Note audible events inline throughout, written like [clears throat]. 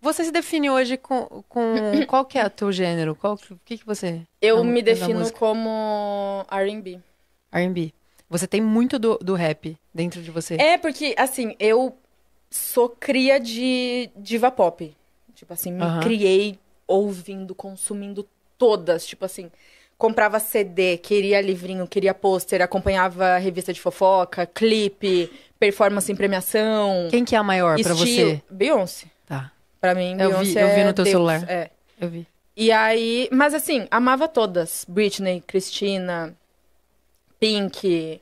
Você se define hoje com, com [clears throat] qual que é o teu gênero? Qual que, que, que você? Eu é me defino como R&B. R&B. Você tem muito do, do rap dentro de você. É porque assim eu sou cria de diva pop. Tipo assim, me criei ouvindo, consumindo todas. Tipo assim, comprava CD, queria livrinho, queria pôster, acompanhava revista de fofoca, clipe, performance em premiação. Quem que é a maior para você? Beyoncé. Pra mim, eu Beyoncé vi, eu vi no é teu Deus, celular. É. Eu vi. E aí, mas assim, amava todas. Britney, Christina, Pink,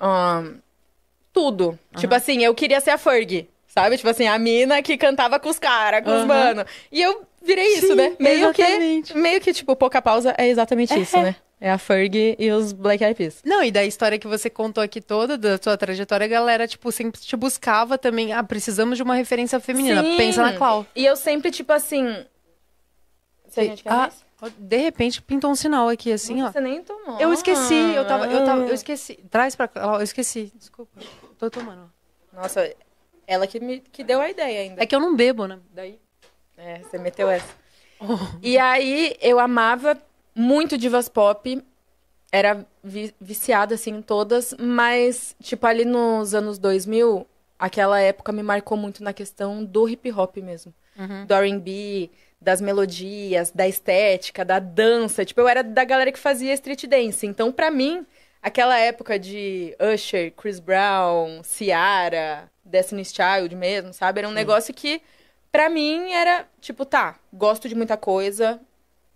um, tudo. Tipo assim, eu queria ser a Ferg, sabe? Tipo assim, a mina que cantava com os caras, com os mano. E eu virei Sim, isso, né? Meio exatamente. que, meio que, tipo, pouca pausa é exatamente é. isso, é. né? É a Ferg e os Black Eyed Peas. Não, e da história que você contou aqui toda, da sua trajetória, a galera, tipo, sempre te buscava também. Ah, precisamos de uma referência feminina. Sim. Pensa na Clau. E eu sempre, tipo assim. Se a gente quer ah, De repente pintou um sinal aqui, assim, ó. Você nem tomou. Eu esqueci, eu tava, eu tava, eu ah. esqueci. Traz pra Clau, eu esqueci. Desculpa. Tô tomando. Nossa, ela que me que deu a ideia ainda. É que eu não bebo, né? Daí. É, você meteu essa. Oh. [laughs] E aí eu amava muito divas pop. Era vi viciada, assim, em todas. Mas, tipo, ali nos anos 2000, aquela época me marcou muito na questão do hip hop mesmo. Uhum. Do R&B, das melodias, da estética, da dança. Tipo, eu era da galera que fazia street dance. Então, pra mim, aquela época de Usher, Chris Brown, Ciara, Destiny's Child mesmo, sabe? Era um Sim. negócio que, pra mim, era tipo, tá, gosto de muita coisa,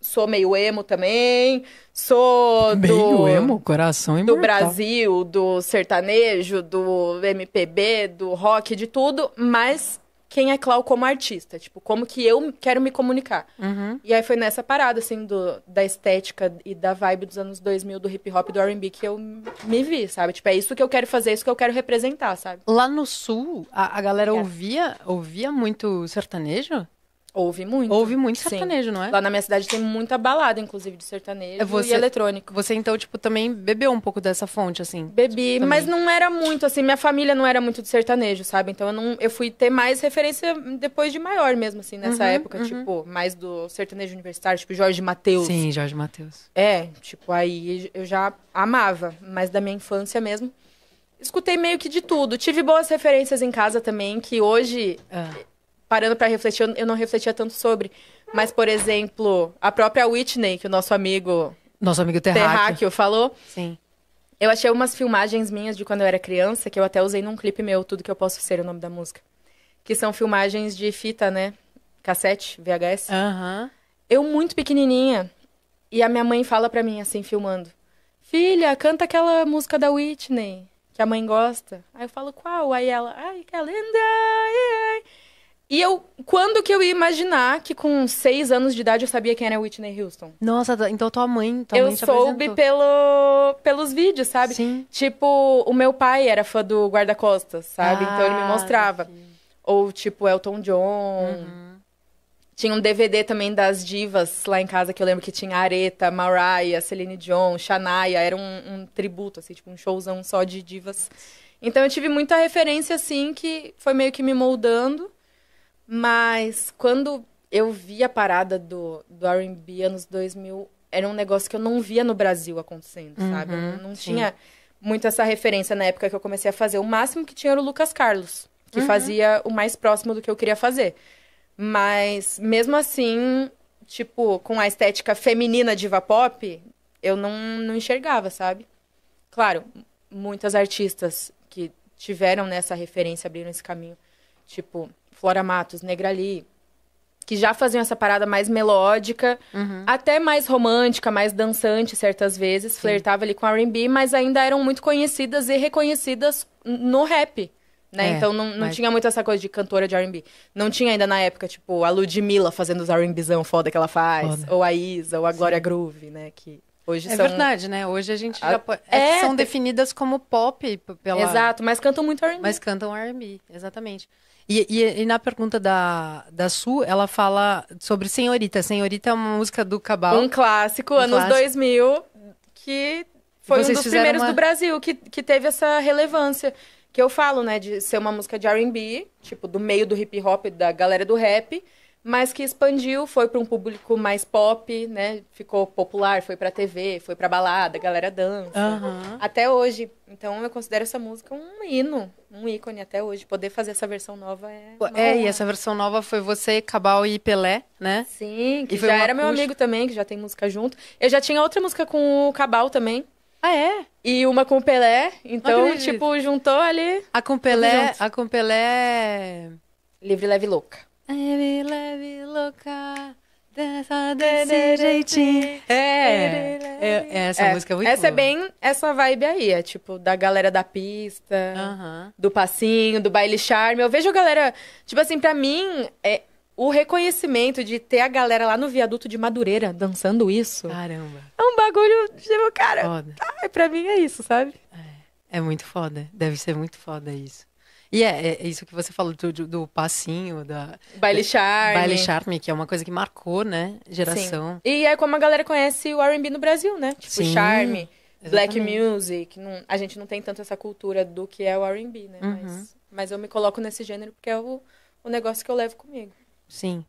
sou meio emo também, sou [laughs] meio do emo, coração imortal. do Brasil, do sertanejo, do MPB, do rock, de tudo, mas quem é Clau como artista, tipo, como que eu quero me comunicar. Uhum. E aí foi nessa parada, assim, do, da estética e da vibe dos anos 2000, do hip hop, do R&B, que eu me vi, sabe? Tipo, é isso que eu quero fazer, é isso que eu quero representar, sabe? Lá no Sul, a, a galera é. ouvia, ouvia muito sertanejo? Houve muito. Houve muito sertanejo, Sim. não é? Lá na minha cidade tem muita balada, inclusive, de sertanejo é, você, e eletrônico. Você, então, tipo, também bebeu um pouco dessa fonte, assim? Bebi, mas não era muito, assim, minha família não era muito de sertanejo, sabe? Então eu, não, eu fui ter mais referência depois de maior mesmo, assim, nessa uhum, época. Uhum. Tipo, mais do sertanejo universitário, tipo Jorge Matheus. Sim, Jorge Matheus. É, tipo, aí eu já amava, mas da minha infância mesmo. Escutei meio que de tudo. Tive boas referências em casa também, que hoje... Ah parando para refletir, eu não refletia tanto sobre. Mas, por exemplo, a própria Whitney, que o nosso amigo. Nosso amigo Terráqueo, terráqueo falou. Sim. Eu achei umas filmagens minhas de quando eu era criança, que eu até usei num clipe meu, Tudo Que Eu Posso Ser, o nome da música. Que são filmagens de fita, né? Cassete, VHS. Uhum. Eu muito pequenininha. E a minha mãe fala pra mim, assim, filmando. Filha, canta aquela música da Whitney, que a mãe gosta. Aí eu falo, qual? Aí ela, ai, que linda, ai, ai. E eu, quando que eu ia imaginar que com seis anos de idade eu sabia quem era Whitney Houston? Nossa, tá, então tua mãe, tua eu mãe te soube pelo, pelos vídeos, sabe? Sim. Tipo, o meu pai era fã do guarda-costas, sabe? Ah, então ele me ah, mostrava. Sim. Ou tipo Elton John. Uhum. Tinha um DVD também das divas lá em casa que eu lembro que tinha Areta, Mariah, Celine Dion, Shania. Era um, um tributo, assim, tipo um showzão só de divas. Então eu tive muita referência assim que foi meio que me moldando. Mas quando eu vi a parada do, do RB anos 2000, era um negócio que eu não via no Brasil acontecendo, uhum, sabe? Eu não sim. tinha muito essa referência na época que eu comecei a fazer. O máximo que tinha era o Lucas Carlos, que uhum. fazia o mais próximo do que eu queria fazer. Mas mesmo assim, tipo, com a estética feminina diva pop, eu não, não enxergava, sabe? Claro, muitas artistas que tiveram nessa referência abriram esse caminho. Tipo, Flora Matos, Negra Lee, que já faziam essa parada mais melódica, uhum. até mais romântica, mais dançante certas vezes, Sim. flertava ali com R&B, mas ainda eram muito conhecidas e reconhecidas no rap. Né? É, então não, não mas... tinha muito essa coisa de cantora de R&B. Não tinha ainda na época, tipo, a Ludmilla fazendo os R&Bzão foda que ela faz, foda. ou a Isa, ou a Glória Groove, né, que Hoje é são... verdade, né? Hoje a gente a... já pode... é, é são definidas como pop pela... Exato, mas cantam muito R&B. Mas cantam R&B, exatamente. E, e, e, na pergunta da, da Su, ela fala sobre Senhorita. Senhorita é uma música do Cabal. Um clássico, um anos clássico. 2000, que foi um dos primeiros uma... do Brasil que, que teve essa relevância. Que eu falo, né, de ser uma música de R&B, tipo, do meio do hip hop, da galera do rap mas que expandiu, foi para um público mais pop, né? Ficou popular, foi para TV, foi para balada, galera dança. Uhum. Até hoje. Então eu considero essa música um hino, um ícone até hoje. Poder fazer essa versão nova é. É, e essa versão nova foi você, Cabal e Pelé, né? Sim, que e já era meu amigo também, que já tem música junto. Eu já tinha outra música com o Cabal também. Ah, é? E uma com o Pelé. Então, tipo, juntou ali. A com Pelé. A com Pelé. É Livre, leve e louca. Leve, leve, louca. Dessa desse jeitinho. É, é, é essa é, música é muito Essa é boa. é bem essa vibe aí, é tipo da galera da pista, uh -huh. do passinho, do baile charme. Eu vejo a galera, tipo assim, pra mim, é, o reconhecimento de ter a galera lá no viaduto de Madureira dançando isso. Caramba. É um bagulho, tipo, cara, foda. Ai, pra mim é isso, sabe? É, é muito foda, deve ser muito foda isso. E é, é, é isso que você falou do, do, passinho, da. Baile Charme. Baile Charme, que é uma coisa que marcou, né? Geração. Sim. E é como a galera conhece o RB no Brasil, né? Tipo, Sim. Charme. Black music, não, a gente não tem tanto essa cultura do que é o R&B, né? Uhum. Mas, mas, eu me coloco nesse gênero porque é o, o negócio que eu levo comigo. Sim.